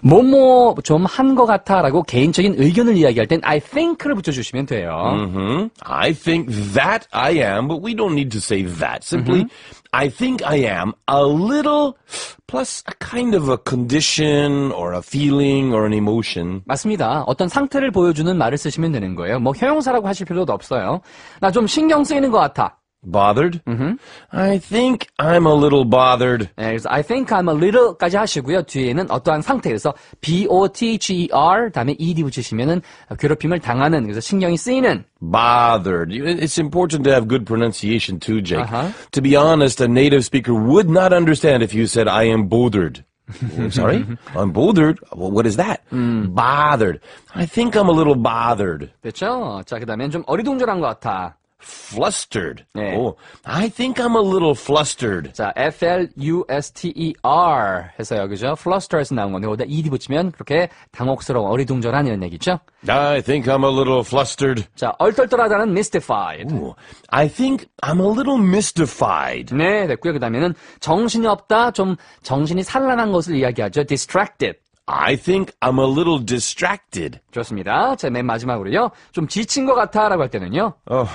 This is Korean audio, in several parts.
뭐뭐 좀 한 것 같아라고 개인적인 의견을 이야기할 땐 I think를 붙여주시면 돼요. Mm-hmm. I think that I am, but we don't need to say that. Simply, mm-hmm. I think I am a little plus a kind of a condition or a feeling or an emotion. 맞습니다. 어떤 상태를 보여주는 말을 쓰시면 되는 거예요. 뭐 형용사라고 하실 필요도 없어요. 나 좀 신경 쓰이는 것 같아. bothered. Mm-hmm. I think I'm a little bothered. 네, 그래서 I think I'm a little까지 하시고요. 뒤에는 어떠한 상태 B O o t h e r 다음에 e d 붙이시면은 괴롭힘을 당하는 그래서 신경이 쓰이는 bothered. It's important to have good pronunciation too, Jake. Uh-huh. To be honest, a native speaker would not understand if you said I am bothered. sorry? I'm bothered. Well, what is that? Mm. Bothered. I think I'm a little bothered. 그렇죠? 자, 그다음엔 좀 어리둥절한 것 같아. flustered. 네. 오, I think I'm a little flustered. 자, F L U S T E R 해서여기죠 Flustered에서 나온 건데 거기 ed 붙이면 그렇게 당혹스러운, 어리둥절한 이런 얘기죠. I think I'm a little flustered. 자, 얼떨떨하다는 mystified. 오, I think I'm a little mystified. 네, 됐고요. 그다음에는 정신이 없다, 좀 정신이 산란한 것을 이야기하죠. distracted. I think I'm a little distracted. 좋습니다. 제맨 마지막으로요. 좀 지친 것 같아 라고 할 때는요. Oh,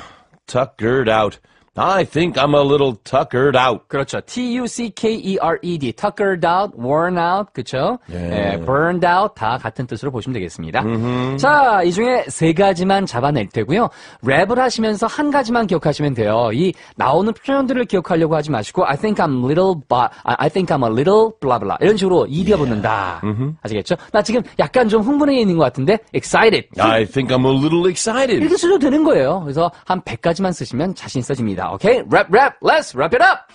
Tuckered out I think I'm a little tuckered out. 그렇죠. T-U-C-K-E-R-E-D. tuckered out, worn out, 그렇죠? 예. 예, burned out 다 같은 뜻으로 보시면 되겠습니다. 음흠. 자, 이 중에 세 가지만 잡아낼 테고요. 랩을 하시면서 한 가지만 기억하시면 돼요. 이 나오는 표현들을 기억하려고 하지 마시고 I think I'm little, but, I think I'm a little, blah blah 이런 식으로 이디어 붙는다. 음흠. 아시겠죠? 나 지금 약간 좀 흥분해 있는 것 같은데 excited. I think I'm a little excited. 이렇게 쓰셔도 되는 거예요. 그래서 한 100가지만 쓰시면 자신 있어집니다. Okay, rap, rap. 랩. Let's wrap it up.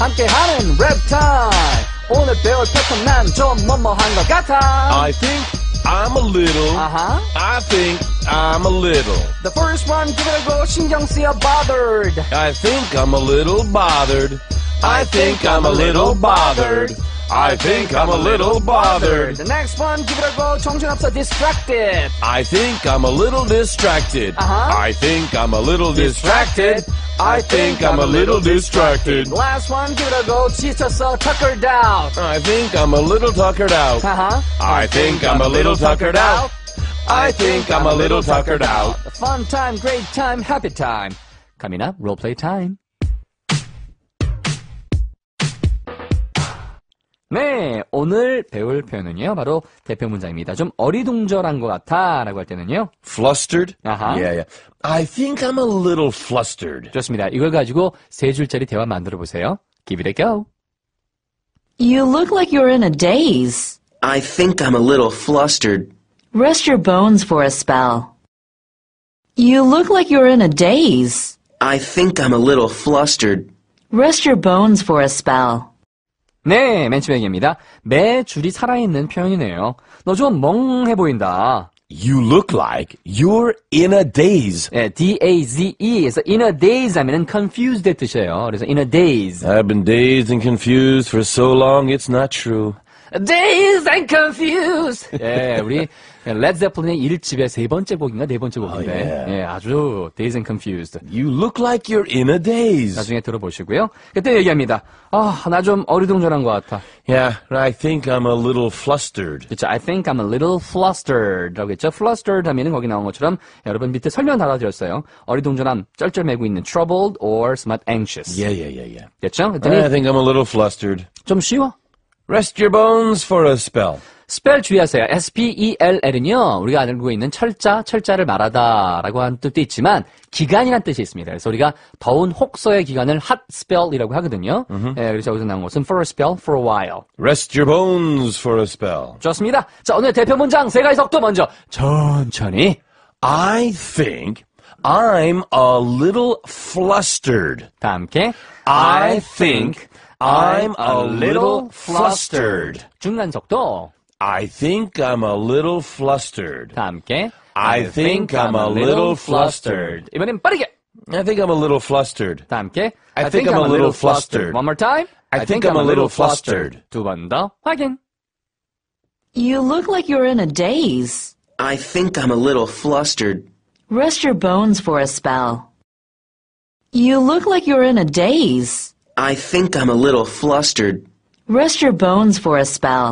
함께하는 랩 타임. 오늘 배울 패턴 난좀 뭐뭐한 것 같아. I think I'm a little. Uh-huh. I think I'm a little. The first one give a 그리고 신경 쓰여 bothered. I think I'm a little bothered. I think I'm a little bothered. I think I'm a little bothered. The next one, give it a go. 정신없어 distracted. I think I'm a little distracted. Uh-huh. I think I'm a little distracted. I think I'm a little distracted. Last one, give it a go. 지쳤어 tuckered out. I think I'm a little tuckered out. Uh-huh. I think I'm a little tuckered out. I think I'm a little tuckered out. Fun time, great time, happy time. Coming up, role play time. 네, 오늘 배울 표현은요, 바로 대표 문장입니다. 좀 어리둥절한 것 같아 라고 할 때는요. Flustered? 아하. Yeah, yeah. I think I'm a little flustered. 좋습니다. 이걸 가지고 세 줄짜리 대화 만들어 보세요. Give it a go. You look like you're in a daze. I think I'm a little flustered. Rest your bones for a spell. You look like you're in a daze. I think I'm a little flustered. Rest your bones for a spell. 네, 맨치맥입니다. 매 줄이 살아있는 표현이네요. 너좀 멍해 보인다. You look like you're in a daze. 예, D-A-Z-E에서 in a daze 하면은 confused의 뜻이에요. 그래서 in a daze. I've been dazed and confused for so long, it's not true. Days and Confused. 예, 우리 레드 제플린의 1집의 세 번째 곡인가 네 번째 곡인데 oh, yeah. 예, 아주 Days and Confused. You look like you're in a daze. 나중에 들어보시고요. 그때 얘기합니다. 아, 나 좀 어리둥절한 것 같아. Yeah, I think I'm a little flustered. 그렇죠. I think I'm a little flustered라고 했죠. Flustered 하면은 거기 나온 것처럼 여러분 밑에 설명 달아드렸어요. 어리둥절한 쩔쩔매고 있는 troubled or s m a r t anxious. Yeah, yeah, yeah, yeah. 됐죠? 그랬더니, I think I'm a little flustered. 좀 쉬워. Rest your bones for a spell. 스펠 주의하세요. S-P-E-L-L은요, 우리가 알고 있는 철자, 철자를 말하다 라고 하는 뜻도 있지만, 기간이란 뜻이 있습니다. 그래서 우리가 더운 혹서의 기간을 hot spell이라고 하거든요. Mm-hmm. 예, 그래서 여기서 나온 것은 for a spell, for a while. Rest your bones for a spell. 좋습니다. 자, 오늘 대표 문장 세 가지 속도 먼저 천천히. I think I'm a little flustered. 다 함께. I, think, I think I'm a little flustered. 중간 속도. I think I'm a little flustered. 다 함께. I think I'm a little flustered. 이번엔 빠르게. I think I'm a little flustered. 다 함께. I think I'm a little flustered. One more time. I think I'm a little flustered. 두 번 더 확인. You look like you're in a daze. I think I'm a little flustered. Rest your bones for a spell. You look like you're in a daze. I think I'm a little flustered. Rest your bones for a spell.